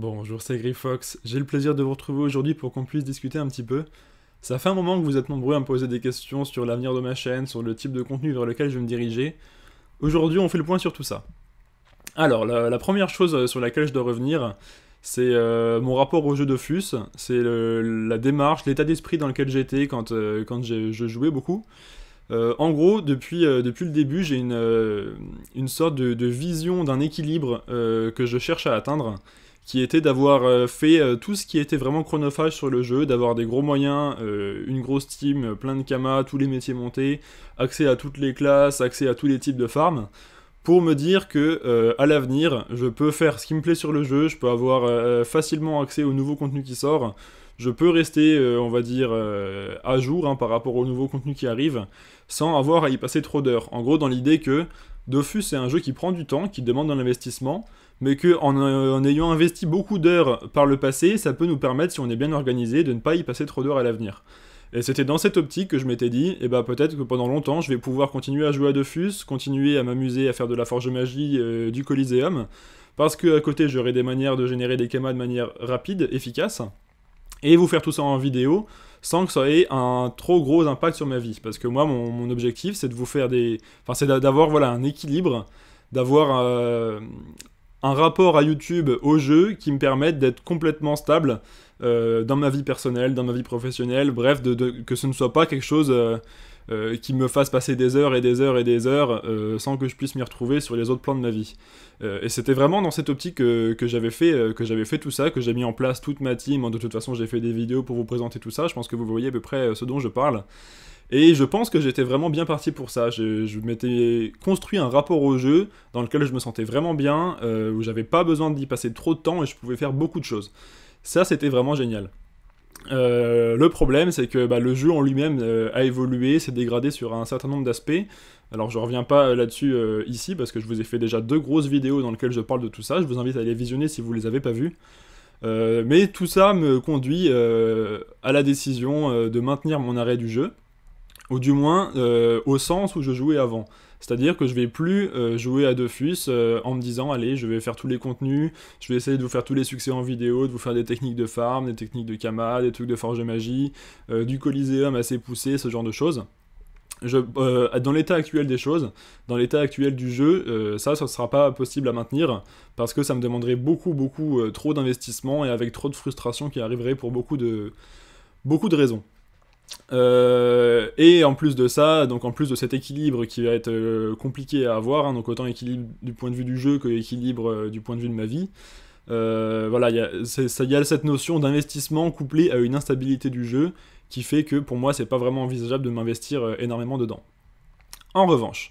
Bonjour, c'est Fox. J'ai le plaisir de vous retrouver aujourd'hui pour qu'on puisse discuter un petit peu. Ça fait un moment que vous êtes nombreux à me poser des questions sur l'avenir de ma chaîne, sur le type de contenu vers lequel je vais me diriger. Aujourd'hui, on fait le point sur tout ça. Alors, la, première chose euh, sur laquelle je dois revenir, c'est euh, mon rapport au jeu d'offus. c'est la démarche, l'état d'esprit dans lequel j'étais quand, euh, quand je jouais beaucoup. en gros, depuis, depuis le début, j'ai une, une, sorte de vision d'un équilibre que je cherche à atteindre qui était d'avoir euh, fait euh, tout ce qui était vraiment chronophage sur le jeu, d'avoir des gros moyens, euh, une grosse team, plein de kamas, tous les métiers montés, accès à toutes les classes, accès à tous les types de farms pour me dire que à l'avenir, je peux faire ce qui me plaît sur le jeu, je peux avoir facilement accès au nouveau contenu qui sort, je peux rester, on va dire, à jour hein, par rapport au nouveau contenu qui arrive, sans avoir à y passer trop d'heures. En gros, dans l'idée que Dofus c'est un jeu qui prend du temps, qui demande un investissement, mais que en, ayant investi beaucoup d'heures par le passé, ça peut nous permettre, si on est bien organisé, de ne pas y passer trop d'heures à l'avenir. Et c'était dans cette optique que je m'étais dit, et eh ben peut-être que pendant longtemps, je vais pouvoir continuer à jouer à Dofus, continuer à m'amuser à faire de la forge magie euh, du Coliseum, parce que à côté, j'aurai des manières de générer des camas de manière rapide, efficace, et vous faire tout ça en vidéo sans que ça ait un trop gros impact sur ma vie. Parce que moi, mon, objectif, c'est de vous faire des, enfin, c'est d'avoir voilà un équilibre, d'avoir euh, un rapport à YouTube, au jeu, qui me permette d'être complètement stable euh, dans ma vie personnelle, dans ma vie professionnelle, bref, que ce ne soit pas quelque chose euh, euh, qui me fasse passer des heures et des heures et des heures sans que je puisse m'y retrouver sur les autres plans de ma vie. et c'était vraiment dans cette optique que, j'avais fait, que j'avais fait tout ça, que j'ai mis en place toute ma team. Hein, de toute façon, j'ai fait des vidéos pour vous présenter tout ça. Je pense que vous voyez à peu près ce dont je parle. Et je pense que j'étais vraiment bien parti pour ça. Je, m'étais construit un rapport au jeu dans lequel je me sentais vraiment bien, euh, où j'avais pas besoin d'y passer trop de temps et je pouvais faire beaucoup de choses. Ça, c'était vraiment génial. Euh, le problème, c'est que bah, le jeu en lui-même euh, a évolué, s'est dégradé sur un certain nombre d'aspects. Alors je reviens pas là-dessus ici parce que je vous ai fait déjà deux grosses vidéos dans lesquelles je parle de tout ça. Je vous invite à les visionner si vous les avez pas vues. mais tout ça me conduit à la décision de maintenir mon arrêt du jeu ou du moins euh, au sens où je jouais avant. C'est-à-dire que je vais plus euh, jouer à Dofus euh, en me disant allez, je vais faire tous les contenus, je vais essayer de vous faire tous les succès en vidéo, de vous faire des techniques de farm, des techniques de kama, des trucs de forge de magie, du coliséum assez poussé, ce genre de choses. dans l'état actuel des choses, dans l'état actuel du jeu, ça, ça ne sera pas possible à maintenir parce que ça me demanderait beaucoup, beaucoup trop d'investissement et avec trop de frustration qui arriverait pour beaucoup de, beaucoup de raisons. Euh, et en plus de ça, donc en plus de cet équilibre qui va être euh, compliqué à avoir, hein, donc autant équilibre du point de vue du jeu que équilibre euh, du point de vue de ma vie, voilà, il y, a cette notion d'investissement couplé à une instabilité du jeu qui fait que pour moi c'est pas vraiment envisageable de m'investir énormément dedans. En revanche,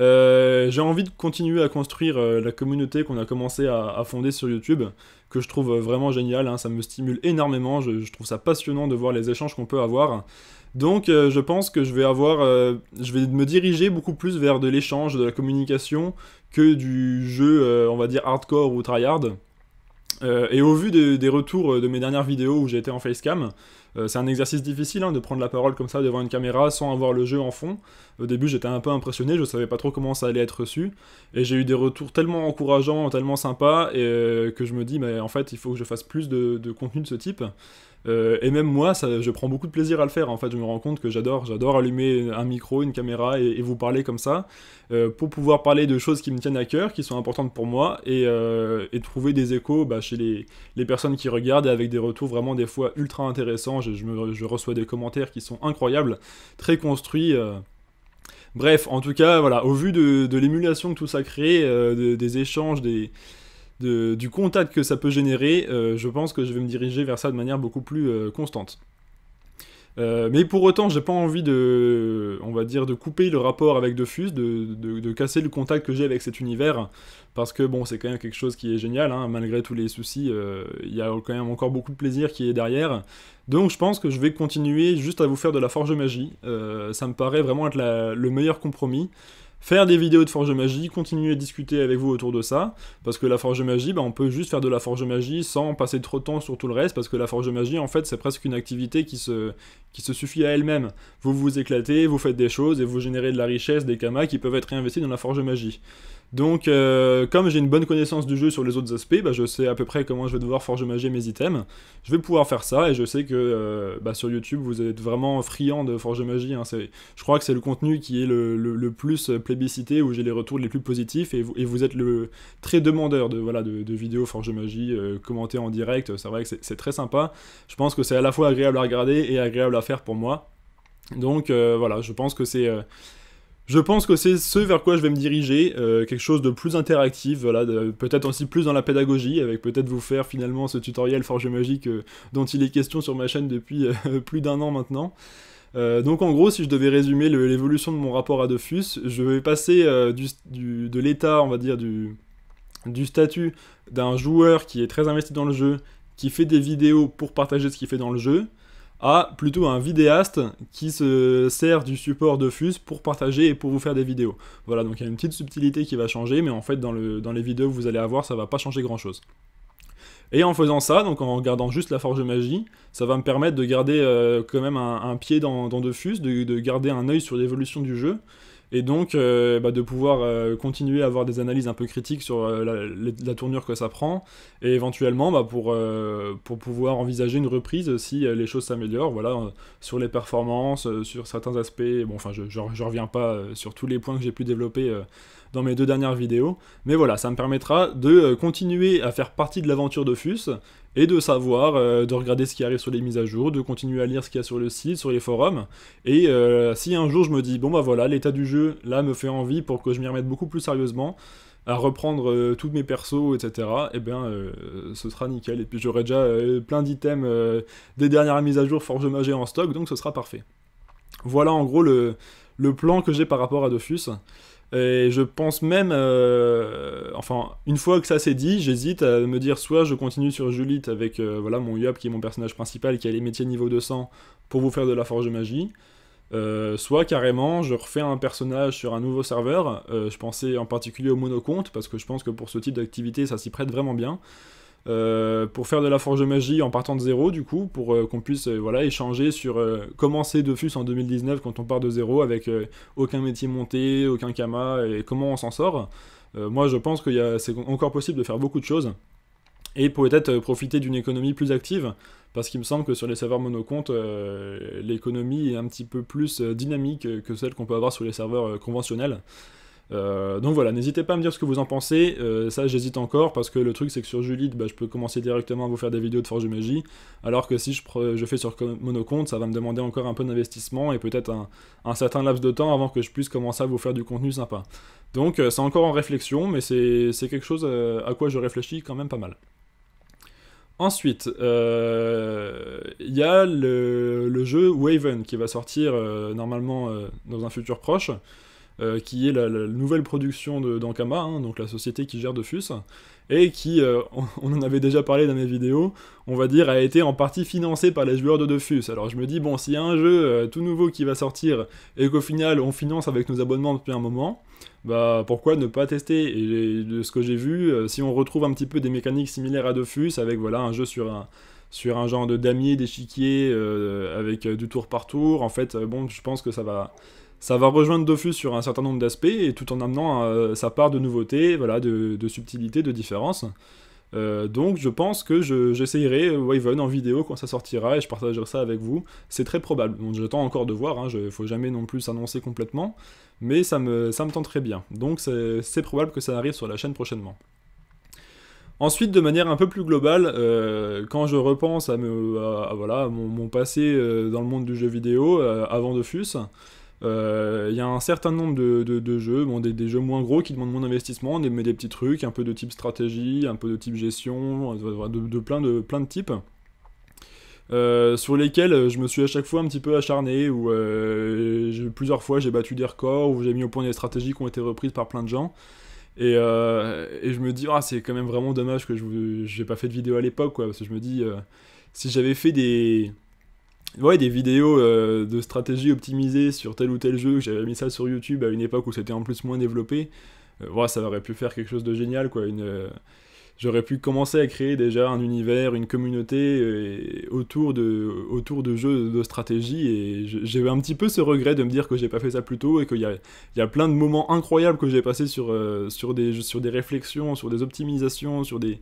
euh, j'ai envie de continuer à construire euh, la communauté qu'on a commencé à, fonder sur YouTube, que je trouve euh, vraiment génial, hein. ça me stimule énormément, je, trouve ça passionnant de voir les échanges qu'on peut avoir. Donc je pense que je vais avoir, je vais me diriger beaucoup plus vers de l'échange, de la communication, que du jeu, on va dire, hardcore ou tryhard. Euh, et au vu des, retours euh, de mes dernières vidéos où j'ai été en facecam, euh, c'est un exercice difficile hein, de prendre la parole comme ça devant une caméra sans avoir le jeu en fond. Au début j'étais un peu impressionné, je savais pas trop comment ça allait être reçu. Et j'ai eu des retours tellement encourageants, tellement sympas, que je me dis mais en fait il faut que je fasse plus de, de contenu de ce type. Euh, et même moi, je prends beaucoup de plaisir à le faire. En fait, je me rends compte que j'adore, j'adore allumer un micro, une caméra et, vous parler comme ça euh, pour pouvoir parler de choses qui me tiennent à cœur, qui sont importantes pour moi et, euh, trouver des échos bah, chez les, personnes qui regardent avec des retours vraiment des fois ultra intéressants. Je, reçois des commentaires qui sont incroyables, très construits. Bref, en tout cas, voilà, au vu de, l'émulation que tout ça crée, des échanges, des, du contact que ça peut générer, euh, je pense que je vais me diriger vers ça de manière beaucoup plus euh, constante. Euh, mais pour autant, j'ai pas envie de, on va dire, de couper le rapport avec Defus, de, de, de casser le contact que j'ai avec cet univers, parce que bon, c'est quand même quelque chose qui est génial, hein. malgré tous les soucis, il y a quand même encore beaucoup de plaisir qui est derrière. Donc je pense que je vais continuer juste à vous faire de la forge magie, ça me paraît vraiment être le meilleur compromis faire des vidéos de forge magie, continuer à discuter avec vous autour de ça, parce que la forge magie, bah, on peut juste faire de la forge magie sans passer trop de temps sur tout le reste, parce que la forge magie, en fait, c'est presque une activité qui se, qui se suffit à elle-même. Vous vous éclatez, vous faites des choses et vous générez de la richesse, des kamas qui peuvent être réinvestis dans la forge magie. Donc, euh, comme j'ai une bonne connaissance du jeu sur les autres aspects, bah, je sais à peu près comment je vais devoir forger magie mes items. Je vais pouvoir faire ça, et je sais que euh, bah, sur YouTube, vous êtes vraiment friand de forger magie. Hein. je crois que c'est le contenu qui est le, plus plébiscité, où j'ai les retours les plus positifs, et vous, êtes le très demandeur de, vidéos forge magie, euh, commentées en direct. C'est vrai que c'est très sympa. Je pense que c'est à la fois agréable à regarder et agréable à faire pour moi. Donc voilà, je pense que c'est je pense que c'est ce vers quoi je vais me diriger, euh, quelque chose de plus interactif, voilà, peut-être aussi plus dans la pédagogie, avec peut-être vous faire finalement ce tutoriel Forge Magique euh, dont il est question sur ma chaîne depuis euh, plus d'un an maintenant. donc en gros, si je devais résumer l'évolution de mon rapport à Dofus, je vais passer de l'état, on va dire, du, du statut d'un joueur qui est très investi dans le jeu, qui fait des vidéos pour partager ce qu'il fait dans le jeu, à plutôt un vidéaste qui se sert du support de FUS pour partager et pour vous faire des vidéos. Voilà, donc il y a une petite subtilité qui va changer, mais en fait dans, le, dans les vidéos que vous allez avoir, ça va pas changer grand-chose. Et en faisant ça, donc en regardant juste la forge magie, ça va me permettre de garder euh, quand même un, pied dans, dans fus, de, de garder un œil sur l'évolution du jeu, et donc euh, bah, de pouvoir euh, continuer à avoir des analyses un peu critiques sur euh, la, tournure que ça prend, et éventuellement bah, pour, pour pouvoir envisager une reprise si les choses s'améliorent, voilà, sur les performances, sur certains aspects, bon enfin je, je, reviens pas sur tous les points que j'ai pu développer dans mes deux dernières vidéos. Mais voilà, ça me permettra de euh, continuer à faire partie de l'aventure de et de savoir, euh, de regarder ce qui arrive sur les mises à jour, de continuer à lire ce qu'il y a sur le site, sur les forums. Et euh, si un jour je me dis, bon bah voilà, l'état du jeu là me fait envie pour que je m'y remette beaucoup plus sérieusement, à reprendre tous mes persos, etc., et eh bien ce sera nickel. Et puis j'aurai déjà plein d'items des dernières mises à jour Forge Magé en stock, donc ce sera parfait. Voilà en gros le, le plan que j'ai par rapport à Dofus. Et je pense même, euh, enfin, une fois que ça c'est dit, j'hésite à me dire soit je continue sur Julite avec euh, voilà mon Yup qui est mon personnage principal qui a les métiers niveau 200 pour vous faire de la forge de magie. Euh, soit carrément je refais un personnage sur un nouveau serveur, je pensais en particulier au monocompte parce que je pense que pour ce type d'activité ça s'y prête vraiment bien. Euh, pour faire de la forge de magie en partant de zéro, du coup, pour euh, qu'on puisse euh, voilà, échanger sur comment c'est Dofus en 2019 quand on part de zéro avec aucun métier monté, aucun Kama, et comment on s'en sort. moi, je pense que c'est encore possible de faire beaucoup de choses et peut-être profiter d'une économie plus active, parce qu'il me semble que sur les serveurs monocomptes, l'économie est un petit peu plus dynamique que celle qu'on peut avoir sur les serveurs conventionnels. Euh, donc voilà, n'hésitez pas à me dire ce que vous en pensez. Euh, ça, j'hésite encore parce que le truc, c'est que sur Julie, bah, je peux commencer directement à vous faire des vidéos de Forge de Magie. Alors que si je, fais sur Monocompte, ça va me demander encore un peu d'investissement et peut-être un, certain laps de temps avant que je puisse commencer à vous faire du contenu sympa. Donc euh, c'est encore en réflexion, mais c'est quelque chose à quoi je réfléchis quand même pas mal. Ensuite, il y a le, jeu Waven qui va sortir normalement dans un futur proche. Euh, qui est la, nouvelle production d'Ankama, hein, donc la société qui gère Defus, et qui, euh, on, en avait déjà parlé dans mes vidéos, on va dire, a été en partie financée par les joueurs de Defus. Alors je me dis, bon, s'il y a un jeu euh, tout nouveau qui va sortir, et qu'au final on finance avec nos abonnements depuis un moment, bah pourquoi ne pas tester Et de ce que j'ai vu, si on retrouve un petit peu des mécaniques similaires à Defus avec voilà un jeu sur un sur un genre de damier, d'échiquier, avec du tour par tour. En fait, bon, je pense que ça va, ça va rejoindre Dofus sur un certain nombre d'aspects et tout en amenant euh, sa part de nouveautés, voilà, de, subtilités, subtilité, de différence. Euh, donc je pense que j'essayerai je, euh, en vidéo quand ça sortira et je partagerai ça avec vous. C'est très probable. Donc j'attends encore de voir, il hein, ne faut jamais non plus s'annoncer complètement, mais ça me, ça me bien. Donc c'est probable que ça arrive sur la chaîne prochainement. Ensuite, de manière un peu plus globale, quand je repense à, mon, passé dans le monde du jeu vidéo avant Dofus, il euh, y a un certain nombre de, jeux, bon, des, jeux moins gros qui demandent moins d'investissement, mais des petits trucs, un peu de type stratégie, un peu de type gestion, de, plein, de, plein de types. Euh, sur lesquels je me suis à chaque fois un petit peu acharné, où euh, plusieurs fois j'ai battu des records, où j'ai mis au point des stratégies qui ont été reprises par plein de gens. Et, je me dis, ah, c'est quand même vraiment dommage que je n'ai pas fait de vidéo à l'époque, parce que je me dis, si j'avais fait des, ouais, des vidéos euh, de stratégie optimisée sur tel ou tel jeu, j'avais mis ça sur YouTube à une époque où c'était en plus moins développé, euh, ça aurait pu faire quelque chose de génial, quoi. Une, euh, j'aurais pu commencer à créer déjà un univers, une communauté euh, autour, de, autour de jeux de stratégie. Et j'ai eu un petit peu ce regret de me dire que j'ai pas fait ça plus tôt et qu'il y a, y a plein de moments incroyables que j'ai passés sur, euh, sur, des, sur des réflexions, sur des optimisations, sur des,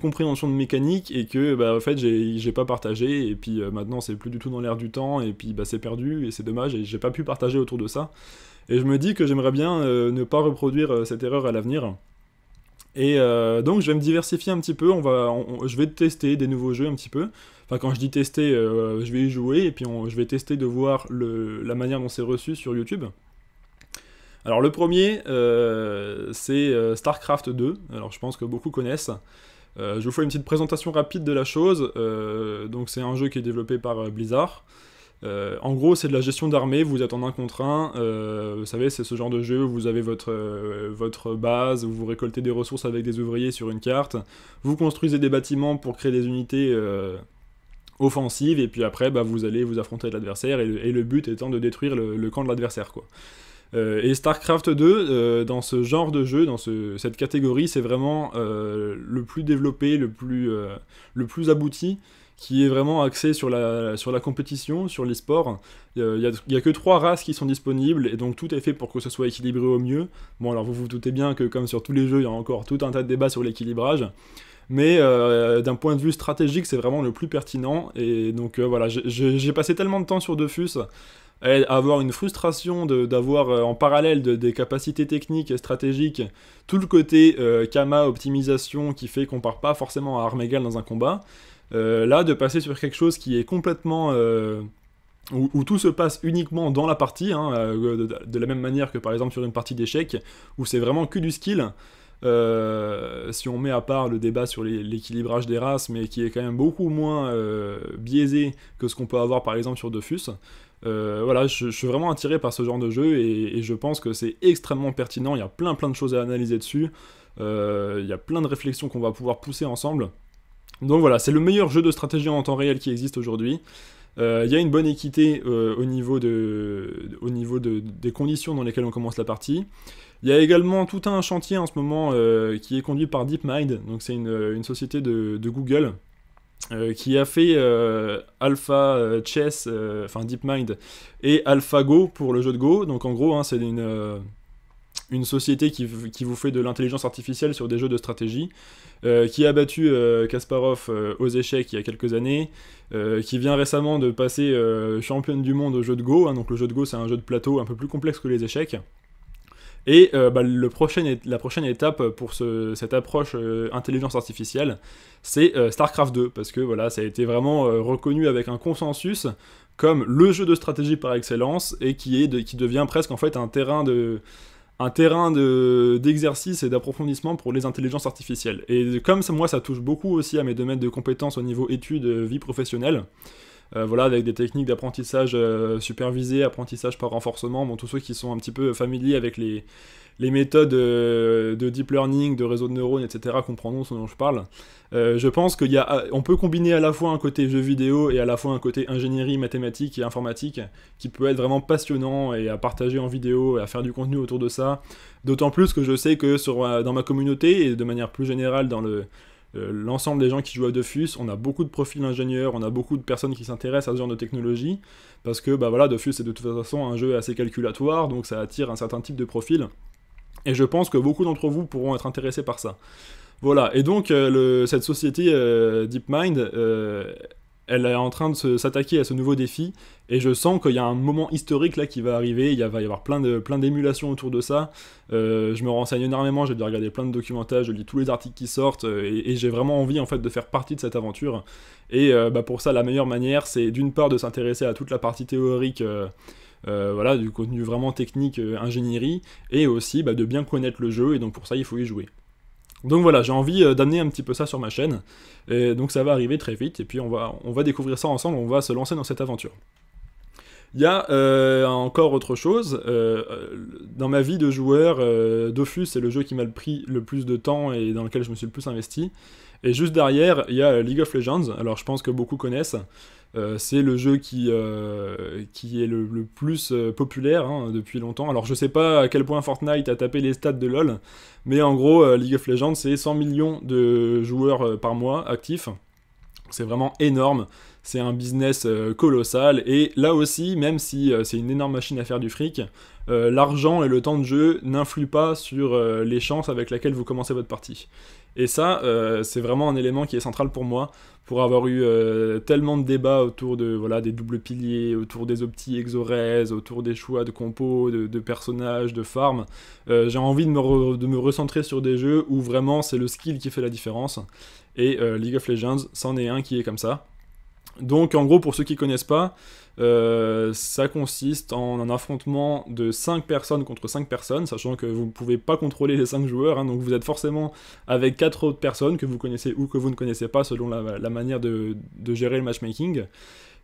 compréhensions de mécanique et que bah, en fait j'ai pas partagé et puis euh, maintenant c'est plus du tout dans l'air du temps et puis bah, c'est perdu et c'est dommage et j'ai pas pu partager autour de ça. Et je me dis que j'aimerais bien ne pas reproduire cette erreur à l'avenir. Et euh, donc je vais me diversifier un petit peu, je vais tester des nouveaux jeux un petit peu. Enfin quand je dis tester, euh, je vais y jouer et puis je vais tester de voir la manière dont c'est reçu sur YouTube. Alors le premier, euh, c'est StarCraft 2, alors je pense que beaucoup connaissent. je vous fais une petite présentation rapide de la chose. donc c'est un jeu qui est développé par Blizzard. Euh, en gros, c'est de la gestion d'armée, vous êtes en un contre un, euh, vous savez, c'est ce genre de jeu où vous avez votre, euh, votre base, où vous récoltez des ressources avec des ouvriers sur une carte, vous construisez des bâtiments pour créer des unités offensives, et puis après, bah, vous allez vous affronter l'adversaire, et, le but étant de détruire le, camp de l'adversaire, quoi. et StarCraft 2, dans ce genre de jeu, dans ce, cette catégorie, c'est vraiment le plus développé, le plus, le plus abouti qui est vraiment axé sur la, sur la compétition, sur l'e-sport. Il n'y a, a, que trois races qui sont disponibles et donc tout est fait pour que ce soit équilibré au mieux. Bon, alors vous vous doutez bien que, comme sur tous les jeux, il y a encore tout un tas de débats sur l'équilibrage. Mais euh, d'un point de vue stratégique, c'est vraiment le plus pertinent. Et donc euh, voilà, j'ai passé tellement de temps sur à avoir une frustration d'avoir euh, en parallèle des capacités techniques et stratégiques tout le côté Kama optimisation qui fait qu'on part pas forcément à armes égales dans un combat euh, là, de passer sur quelque chose qui est complètement... Euh, où, tout se passe uniquement dans la partie, hein, euh, de, la même manière que par exemple sur une partie d'échecs, où c'est vraiment que du skill. si on met à part le débat sur l'équilibrage des races, mais qui est quand même beaucoup moins biaisé que ce qu'on peut avoir par exemple sur defus voilà, je, suis vraiment attiré par ce genre de jeu et, et je pense que c'est extrêmement pertinent. Il y a plein plein de choses à analyser dessus. il y a plein de réflexions qu'on va pouvoir pousser ensemble. Donc voilà, c'est le meilleur jeu de stratégie en temps réel qui existe aujourd'hui. Euh, il y a une bonne équité euh, au niveau, de, niveau des conditions dans lesquelles on commence la partie. Il y a également tout un chantier en ce moment euh, qui est conduit par DeepMind, donc c'est une, société de, Google. qui a fait Alpha Chess, enfin DeepMind, et AlphaGo pour le jeu de Go. Donc en gros, hein, c'est une, une société qui, vous fait de l'intelligence artificielle sur des jeux de stratégie, euh, qui a battu euh, Kasparov euh, aux échecs il y a quelques années, qui vient récemment de passer championne du monde au jeu de Go. Hein. donc le jeu de Go, c'est un jeu de plateau un peu plus complexe que les échecs. Et bah, le la prochaine étape pour cette approche intelligence artificielle, c'est StarCraft 2, parce que voilà, ça a été vraiment reconnu avec un consensus comme le jeu de stratégie par excellence et qui, est qui devient presque en fait un terrain de un terrain d'exercice et d'approfondissement pour les intelligences artificielles. Et comme moi, ça touche beaucoup aussi à mes domaines de compétences au niveau études, euh, vie professionnelle, euh, voilà, avec des techniques d'apprentissage euh, supervisé, apprentissage par renforcement, bon, tous ceux qui sont un petit peu familiers avec les, les méthodes euh, de deep learning, de réseau de neurones, etc., comprendront ce dont je parle. je pense qu'on ah, on peut combiner à la fois un côté jeu vidéo et à la fois un côté ingénierie, mathématiques et informatique qui peut être vraiment passionnant et à partager en vidéo et à faire du contenu autour de ça. D'autant plus que je sais que sur, dans ma communauté et de manière plus générale dans le, euh, l'ensemble des gens qui jouent à Dofus, on a beaucoup de profils ingénieurs, on a beaucoup de personnes qui s'intéressent à ce genre de technologie, parce que bah voilà, Dofus est de toute façon un jeu assez calculatoire, donc ça attire un certain type de profil. Et je pense que beaucoup d'entre vous pourront être intéressés par ça. Voilà, et donc euh, cette société euh, DeepMind elle est en train de s'attaquer à ce nouveau défi, et je sens qu'il y a un moment historique là qui va arriver, il va y avoir plein d'émulations plein autour de ça, euh, je me renseigne énormément, j'ai dû regarder plein de documentaires, je lis tous les articles qui sortent, euh, et, j'ai vraiment envie en fait de faire partie de cette aventure, et euh, bah, pour ça la meilleure manière c'est d'une part de s'intéresser à toute la partie théorique, voilà, du contenu vraiment technique, ingénierie, et aussi bah, de bien connaître le jeu, et donc pour ça il faut y jouer. Donc voilà, j'ai envie euh, d'amener un petit peu ça sur ma chaîne. Et donc ça va arriver très vite, et puis on va, on va découvrir ça ensemble, on va se lancer dans cette aventure. Il y a euh, encore autre chose. Euh, dans ma vie de joueur, Dofus est le jeu qui m'a pris le plus de temps et dans lequel je me suis le plus investi. Et juste derrière, il y a League of Legends. Alors je pense que beaucoup connaissent. Euh, c'est le jeu qui, euh, qui est le, plus euh, populaire hein, depuis longtemps. Alors je sais pas à quel point Fortnite a tapé les stats de LoL, mais en gros League of Legends c'est 100 millions de joueurs par mois actifs. C'est vraiment énorme c'est un business euh, colossal, et là aussi, même si euh, c'est une énorme machine à faire du fric, euh, l'argent et le temps de jeu n'influent pas sur les chances avec lesquelles vous commencez votre partie. Et ça, c'est vraiment un élément qui est central pour moi, pour avoir eu tellement de débats autour de voilà des doubles piliers, autour des opti exorès, autour des choix de compos, de, personnages, de farm. J'ai envie de me, de me, recentrer sur des jeux où vraiment c'est le skill qui fait la différence. Et League of Legends, c'en est un qui est comme ça. Donc en gros, pour ceux qui ne connaissent pas, euh, ça consiste en un affrontement de 5 personnes contre 5 personnes, sachant que vous ne pouvez pas contrôler les 5 joueurs, hein. donc vous êtes forcément avec 4 autres personnes que vous connaissez ou que vous ne connaissez pas selon la, manière de, de, gérer le matchmaking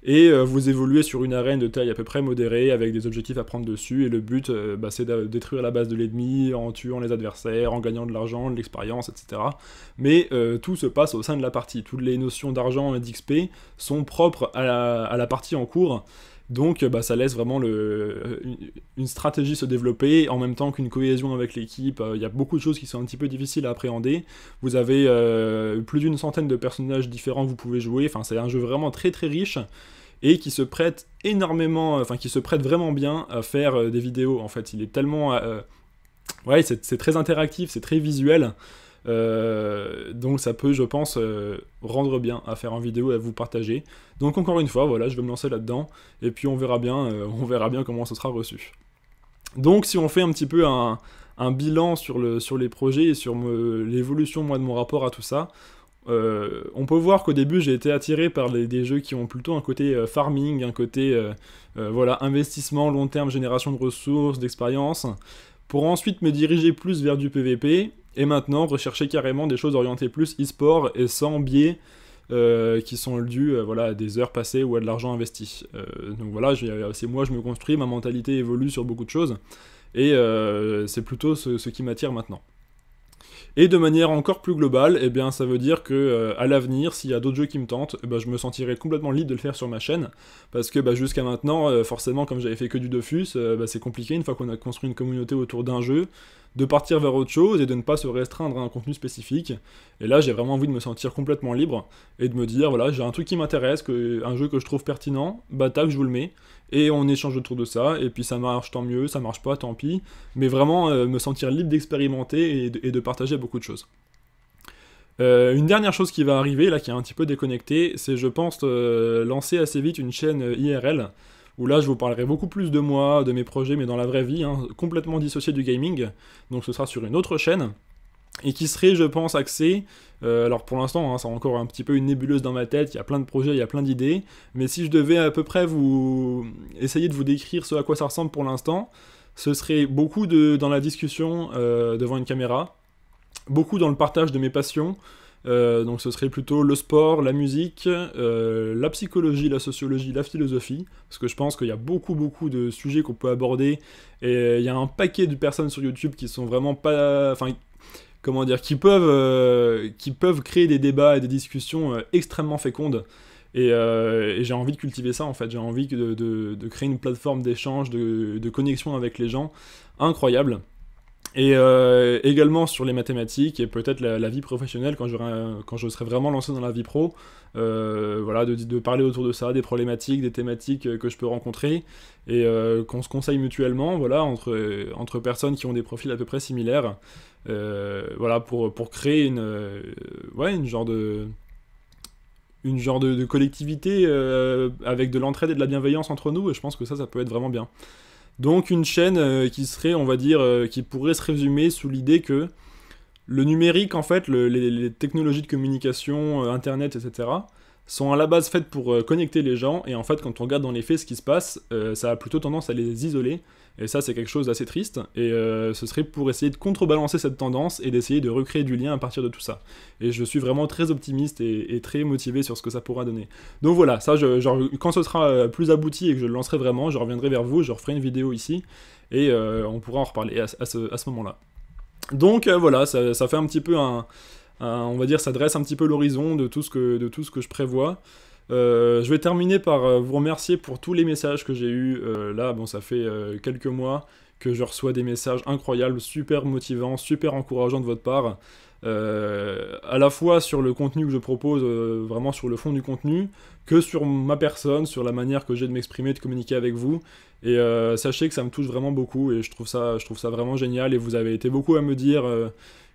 et euh, vous évoluez sur une arène de taille à peu près modérée avec des objectifs à prendre dessus et le but euh, bah, c'est de détruire la base de l'ennemi en tuant les adversaires, en gagnant de l'argent, de l'expérience, etc. Mais euh, tout se passe au sein de la partie, toutes les notions d'argent et d'XP sont propres à la partie en cours donc euh, bah, ça laisse vraiment le, une stratégie se développer en même temps qu'une cohésion avec l'équipe. Euh, il y a beaucoup de choses qui sont un petit peu difficiles à appréhender. Vous avez euh, plus d'une centaine de personnages différents que vous pouvez jouer. Enfin, c'est un jeu vraiment très très riche et qui se prête énormément, enfin qui se prête vraiment bien à faire des vidéos. En fait, il est tellement c'est très interactif, c'est très visuel. Euh, donc ça peut, je pense, euh, rendre bien à faire en vidéo et à vous partager. Donc encore une fois, voilà, je vais me lancer là-dedans, et puis on verra bien, euh, on verra bien comment ça sera reçu. Donc si on fait un petit peu un, bilan sur, le, sur les projets et sur l'évolution moi de mon rapport à tout ça, on peut voir qu'au début j'ai été attiré par des jeux qui ont plutôt un côté farming, un côté voilà, investissement long terme, génération de ressources, d'expérience, pour ensuite me diriger plus vers du PVP et maintenant, rechercher carrément des choses orientées plus e-sport et sans biais euh, qui sont dus euh, voilà, à des heures passées ou à de l'argent investi. Euh, donc voilà, c'est moi, je me construis, ma mentalité évolue sur beaucoup de choses. Et c'est plutôt ce qui m'attire maintenant. Et de manière encore plus globale, eh bien, ça veut dire que euh, à l'avenir, s'il y a d'autres jeux qui me tentent, eh ben, je me sentirai complètement libre de le faire sur ma chaîne. Parce que bah, jusqu'à maintenant, euh, forcément, comme j'avais fait que du Dofus, euh, bah, c'est compliqué une fois qu'on a construit une communauté autour d'un jeu de partir vers autre chose et de ne pas se restreindre à un contenu spécifique. Et là, j'ai vraiment envie de me sentir complètement libre et de me dire, voilà, j'ai un truc qui m'intéresse, un jeu que je trouve pertinent, bah tac, je vous le mets et on échange autour de ça, et puis ça marche tant mieux, ça marche pas tant pis, mais vraiment euh, me sentir libre d'expérimenter et, de, partager beaucoup de choses. Euh, une dernière chose qui va arriver, là qui est un petit peu déconnectée, c'est je pense euh, lancer assez vite une chaîne IRL, où là je vous parlerai beaucoup plus de moi, de mes projets, mais dans la vraie vie, hein, complètement dissocié du gaming, donc ce sera sur une autre chaîne et qui serait, je pense, axé. Euh, alors pour l'instant, hein, ça c'est encore un petit peu une nébuleuse dans ma tête, il y a plein de projets, il y a plein d'idées, mais si je devais à peu près vous essayer de vous décrire ce à quoi ça ressemble pour l'instant, ce serait beaucoup de, dans la discussion euh, devant une caméra, beaucoup dans le partage de mes passions, euh, donc ce serait plutôt le sport, la musique, la psychologie, la sociologie, la philosophie, parce que je pense qu'il y a beaucoup beaucoup de sujets qu'on peut aborder, et il y a un paquet de personnes sur YouTube qui sont vraiment pas... Enfin, comment dire, qui peuvent, euh, qui peuvent créer des débats et des discussions euh, extrêmement fécondes. Euh, et, j'ai envie de cultiver ça en fait, j'ai envie de, créer une plateforme d'échange, de, connexion avec les gens incroyable. Et également sur les mathématiques et peut-être la, vie professionnelle quand, quand je serai vraiment lancé dans la vie pro, voilà, de, parler autour de ça, des problématiques, des thématiques que je peux rencontrer et qu'on se conseille mutuellement voilà, entre, entre personnes qui ont des profils à peu près similaires. Euh, voilà, pour, pour créer une, euh, une genre de une genre de, collectivité euh, avec de l'entraide et de la bienveillance entre nous, et je pense que ça, ça peut être vraiment bien. Donc une chaîne qui serait, on va dire, qui pourrait se résumer sous l'idée que le numérique, en fait, les, les, technologies de communication, Internet, etc., sont à la base faites pour connecter les gens, et en fait, quand on regarde dans les faits ce qui se passe, ça a plutôt tendance à les isoler, et ça, c'est quelque chose d'assez triste. Et euh, ce serait pour essayer de contrebalancer cette tendance et d'essayer de recréer du lien à partir de tout ça. Et je suis vraiment très optimiste et, très motivé sur ce que ça pourra donner. Donc voilà, ça, je, quand ce sera euh, plus abouti et que je le lancerai vraiment, je reviendrai vers vous, je referai une vidéo ici et euh, on pourra en reparler à, ce, moment-là. Donc voilà, ça, fait un petit peu un, on va dire, ça dresse un petit peu l'horizon de de tout ce que je prévois. Euh, je vais terminer par euh, vous remercier pour tous les messages que j'ai eus. Euh, là, bon, ça fait quelques mois que je reçois des messages incroyables, super motivants, super encourageants de votre part. à la fois sur le contenu que je propose, vraiment sur le fond du contenu, que sur ma personne, sur la manière que j'ai de m'exprimer, de communiquer avec vous. Et sachez que ça me touche vraiment beaucoup et je trouve ça, je trouve ça vraiment génial. Et vous avez été beaucoup à me dire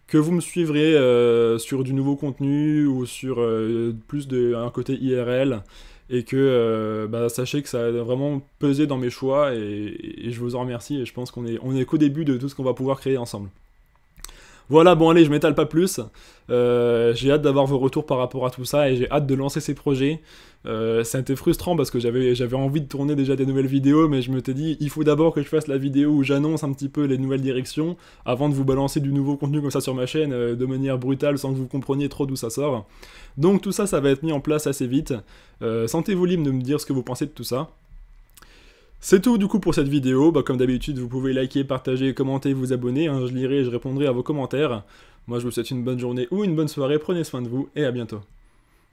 que vous me suivrez euh, sur du nouveau contenu ou sur euh, plus de, côté IRL et que euh, bah, sachez que ça a vraiment pesé dans mes choix et, je vous en remercie et je pense qu'on est, on est qu'au début de tout ce qu'on va pouvoir créer ensemble. Voilà, bon allez, je m'étale pas plus. Euh, j'ai hâte d'avoir vos retours par rapport à tout ça et j'ai hâte de lancer ces projets. Euh, ça a été frustrant parce que j'avais, envie de tourner déjà des nouvelles vidéos, mais je me t'ai dit, il faut d'abord que je fasse la vidéo où j'annonce un petit peu les nouvelles directions avant de vous balancer du nouveau contenu comme ça sur ma chaîne euh, de manière brutale sans que vous compreniez trop d'où ça sort. Donc tout ça, ça va être mis en place assez vite. sentez-vous libre de me dire ce que vous pensez de tout ça. C'est tout du coup pour cette vidéo. Bah, comme d'habitude, vous pouvez liker, partager, commenter, vous abonner. Hein. Je lirai et je répondrai à vos commentaires. Moi, je vous souhaite une bonne journée ou une bonne soirée. Prenez soin de vous et à bientôt.